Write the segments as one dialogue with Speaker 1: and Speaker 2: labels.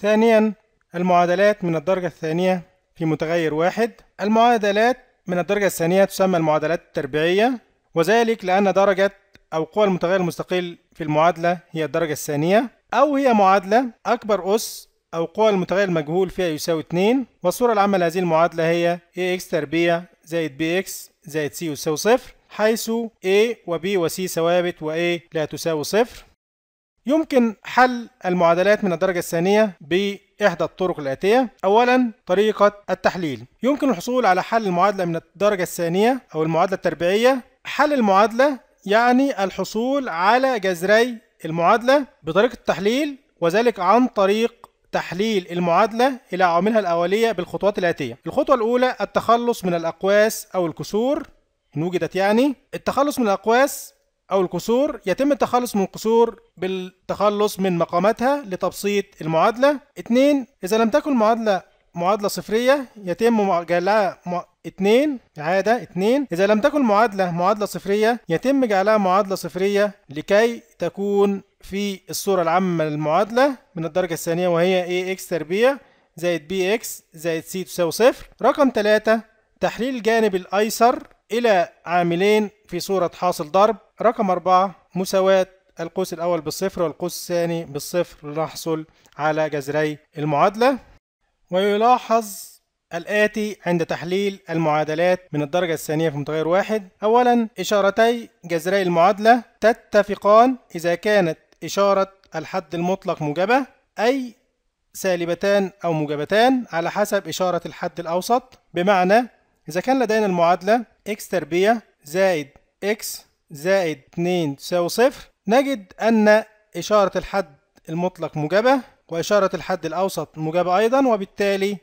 Speaker 1: ثانيا المعادلات من الدرجة الثانية في متغير واحد المعادلات من الدرجة الثانية تسمى المعادلات التربيعية وذلك لأن درجة أو قوى المتغير المستقل في المعادلة هي الدرجة الثانية أو هي معادلة أكبر أس أو قوى المتغير المجهول فيها يساوي 2 والصورة العامة لهذه المعادلة هي ax تربيع زائد bx زائد c يساوي صفر حيث a و b و c ثوابت و a لا تساوي صفر يمكن حل المعادلات من الدرجة الثانية بإحدى الطرق الآتية أولا طريقة التحليل يمكن الحصول على حل المعادلة من الدرجة الثانية أو المعادلة التربيعية حل المعادلة يعني الحصول على جذري المعادلة بطريقة التحليل وذلك عن طريق تحليل المعادلة إلى عواملها الأولية بالخطوات الآتية الخطوة الأولى التخلص من الأقواس أو الكسور إن وجدت يعني التخلص من الأقواس أو الكسور يتم التخلص من القصور بالتخلص من مقاماتها لتبسيط المعادلة اثنين إذا لم تكن المعادلة معادلة صفرية يتم جعلها م... اتنين عادة اتنين إذا لم تكن المعادلة معادلة صفرية يتم جعلها معادلة صفرية لكي تكون في الصورة العامة للمعادلة من الدرجة الثانية وهي ax تربيع زائد bx زائد c تساوي صفر رقم ثلاثة تحليل الجانب الأيسر إلى عاملين في صورة حاصل ضرب رقم أربعة مساواة القوس الأول بالصفر والقوس الثاني بالصفر لنحصل على جذري المعادلة ويلاحظ الآتي عند تحليل المعادلات من الدرجة الثانية في متغير واحد أولا إشارتي جذري المعادلة تتفقان إذا كانت إشارة الحد المطلق موجبة أي سالبتان أو موجبتان على حسب إشارة الحد الأوسط بمعنى إذا كان لدينا المعادلة x تربيع زائد x زائد 2 تساوي صفر نجد أن إشارة الحد المطلق موجبة وإشارة الحد الأوسط موجبة أيضا وبالتالي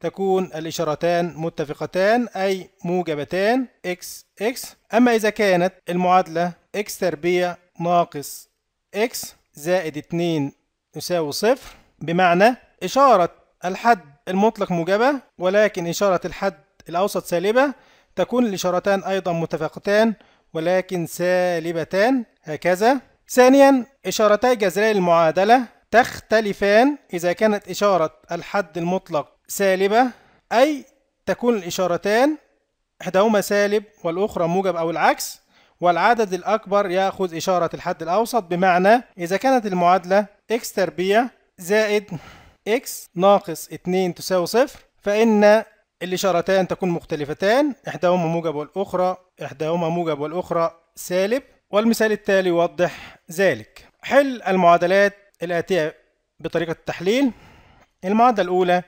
Speaker 1: تكون الإشارتان متفقتان أي موجبتان x x أما إذا كانت المعادلة x تربيع ناقص x زائد 2 يساوي صفر بمعنى إشارة الحد المطلق موجبة ولكن إشارة الحد الأوسط سالبة تكون الإشارتان أيضا متفقتان ولكن سالبتان هكذا ثانيا إشارتي جذري المعادلة تختلفان إذا كانت إشارة الحد المطلق سالبة أي تكون الإشارتان إحداهما سالب والأخرى موجب أو العكس والعدد الأكبر يأخذ إشارة الحد الأوسط بمعنى إذا كانت المعادلة x تربيع زائد x ناقص 2 تساوي صفر فإن الإشارتان تكون مختلفتان إحداهما موجب والأخرى إحداهما موجب والأخرى سالب والمثال التالي يوضح ذلك حل المعادلات الآتية بطريقة التحليل المعادلة الأولى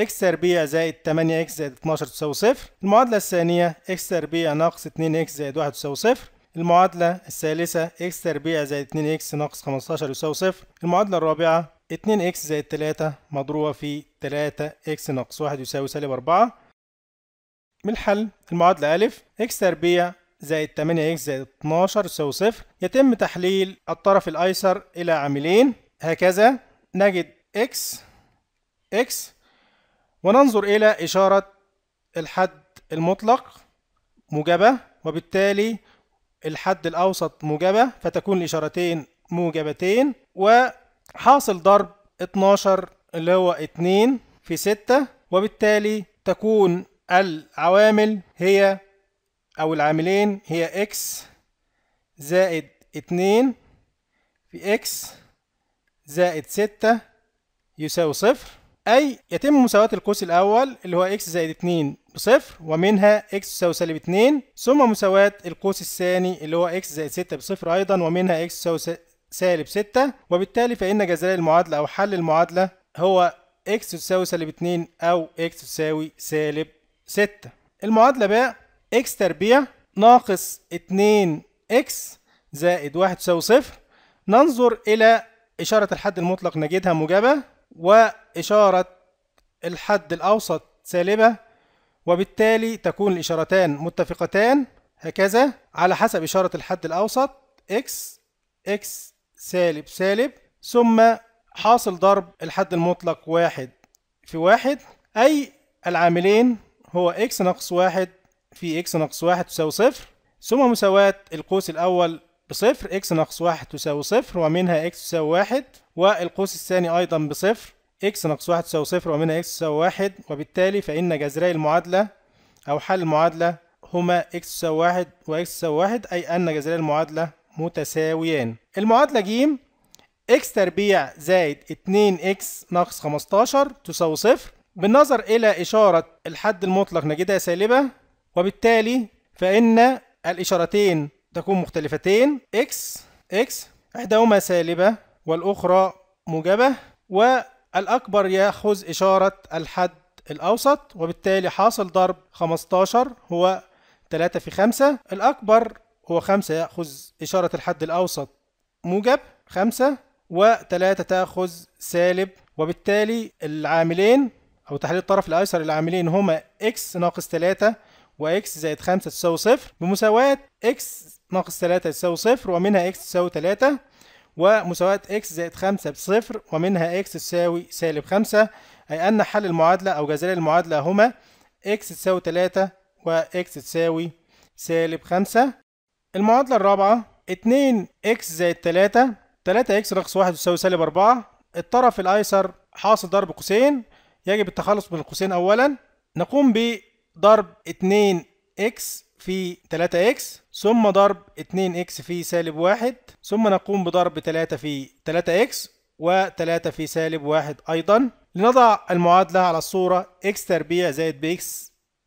Speaker 1: x تربيع زائد 8 x زائد 12 تساوي صفر المعادلة الثانية x تربيع ناقص 2 x زائد 1 تساوي صفر المعادلة الثالثة x تربيع زائد 2 x ناقص 15 يساوي صفر المعادلة الرابعة 2 اكس زائد 3 مضروبة في 3 اكس ناقص 1 يساوي سالب 4 من الحل المعادلة أ اكس تربيع زائد 8 اكس زائد 12 يساوي صفر يتم تحليل الطرف الأيسر إلى عاملين هكذا نجد اكس اكس وننظر إلى إشارة الحد المطلق موجبة وبالتالي الحد الأوسط موجبة فتكون الإشارتين موجبتين و حاصل ضرب 12 اللي هو 2 في 6 وبالتالي تكون العوامل هي أو العاملين هي x زائد 2 في x زائد 6 يساوي صفر أي يتم مساواة القوس الأول اللي هو x زائد 2 بصفر ومنها x تساوي سالب 2 ثم مساواة القوس الثاني اللي هو x زائد 6 بصفر أيضا ومنها x تساوي سالب 6 وبالتالي فإن جذري المعادلة أو حل المعادلة هو x تساوي سالب 2 أو x تساوي سالب 6 المعادلة بقى x تربيع ناقص 2x زائد 1 تساوي 0 ننظر إلى إشارة الحد المطلق نجدها موجبة وإشارة الحد الأوسط سالبة وبالتالي تكون الإشارتان متفقتان هكذا على حسب إشارة الحد الأوسط x x سالب سالب ثم حاصل ضرب الحد المطلق واحد في واحد أي العاملين هو x ناقص واحد في x ناقص واحد تساوي صفر ثم مساواة القوس الأول بصفر x ناقص واحد تساوي صفر ومنها x تساوي واحد والقوس الثاني أيضا بصفر x ناقص واحد تساوي صفر ومنها x تساوي واحد وبالتالي فإن جذري المعادلة أو حل المعادلة هما x تساوي واحد و x تساوي واحد أي أن جذري المعادلة متساويان المعادلة ج x تربيع زائد 2x ناقص 15 تساوي صفر بالنظر إلى إشارة الحد المطلق نجدها سالبة وبالتالي فإن الإشارتين تكون مختلفتين x x إحداهما سالبة والأخرى موجبة والأكبر يأخذ إشارة الحد الأوسط وبالتالي حاصل ضرب 15 هو 3 في 5 الأكبر هو خمسة يأخذ إشارة الحد الأوسط موجب خمسة وتلاتة تأخذ سالب وبالتالي العاملين أو تحليل الطرف الأيسر العاملين هما x ناقص تلاتة x زائد خمسة تساوي صفر بمساواة x ناقص تلاتة تساوي صفر ومنها x تساوي تلاتة ومساواة x زائد خمسة بصفر ومنها x تساوي سالب خمسة أي أن حل المعادلة أو جذري المعادلة هما x تساوي تلاتة x تساوي سالب خمسة المعادلة الرابعة 2x زائد 3 3x ناقص 1 تساوي سالب 4 الطرف الأيسر حاصل ضرب قوسين يجب التخلص من القوسين أولا نقوم بضرب 2x في 3x ثم ضرب 2x في سالب 1 ثم نقوم بضرب 3 في 3x و3 في سالب 1 أيضا لنضع المعادلة على الصورة x تربيع زائد bx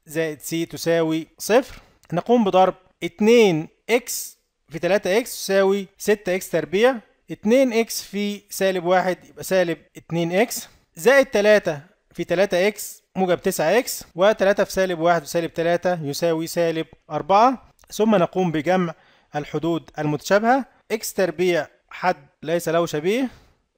Speaker 1: زائد c تساوي صفر نقوم بضرب 2 اكس في 3 اكس تساوي 6 اكس تربيع 2 اكس في سالب 1 يبقى سالب 2 اكس زائد 3 في 3 اكس موجب 9 اكس و3 في سالب 1 وسالب 3 يساوي سالب 4 ثم نقوم بجمع الحدود المتشابهة اكس تربيع حد ليس له شبيه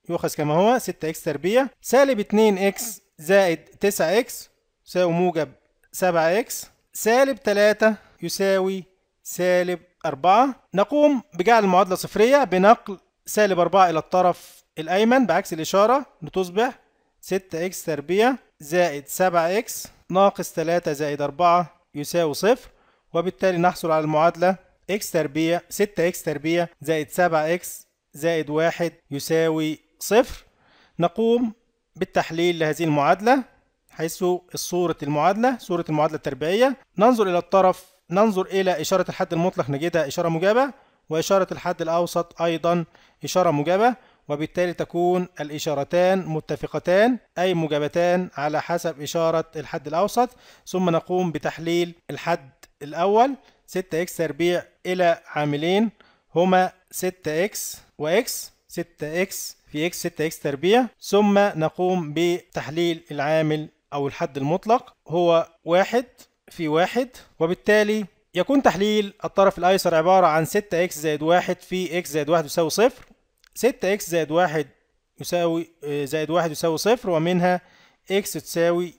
Speaker 1: يؤخذ كما هو 6 اكس تربيع سالب 2 اكس زائد 9 اكس يساوي موجب 7 اكس سالب 3 يساوي سالب 4 نقوم بجعل المعادلة صفرية بنقل سالب 4 إلى الطرف الأيمن بعكس الإشارة لتصبح 6x تربية زائد 7x ناقص 3 زائد 4 يساوي صفر وبالتالي نحصل على المعادلة x تربية 6x تربية زائد 7x زائد 1 يساوي صفر نقوم بالتحليل لهذه المعادلة حيث صورة المعادلة صورة المعادلة التربيعية ننظر إلى الطرف ننظر إلى إشارة الحد المطلق نجدها إشارة موجبة وإشارة الحد الأوسط أيضا إشارة موجبة وبالتالي تكون الإشارتان متفقتان أي موجبتان على حسب إشارة الحد الأوسط ثم نقوم بتحليل الحد الأول 6x تربيع إلى عاملين هما 6x وx 6x في x 6x تربيع ثم نقوم بتحليل العامل أو الحد المطلق هو واحد في واحد وبالتالي يكون تحليل الطرف الأيسر عبارة عن 6x زائد واحد في x زائد واحد يساوي صفر 6x زائد واحد يساوي آه، زائد واحد يساوي صفر ومنها x تساوي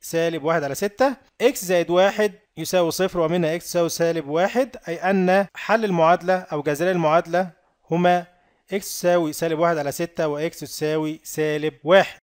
Speaker 1: سالب واحد على ستة x زائد واحد يساوي صفر ومنها x تساوي سالب واحد أي أن حل المعادلة أو جذري المعادلة هما x تساوي سالب واحد على ستة و x تساوي سالب واحد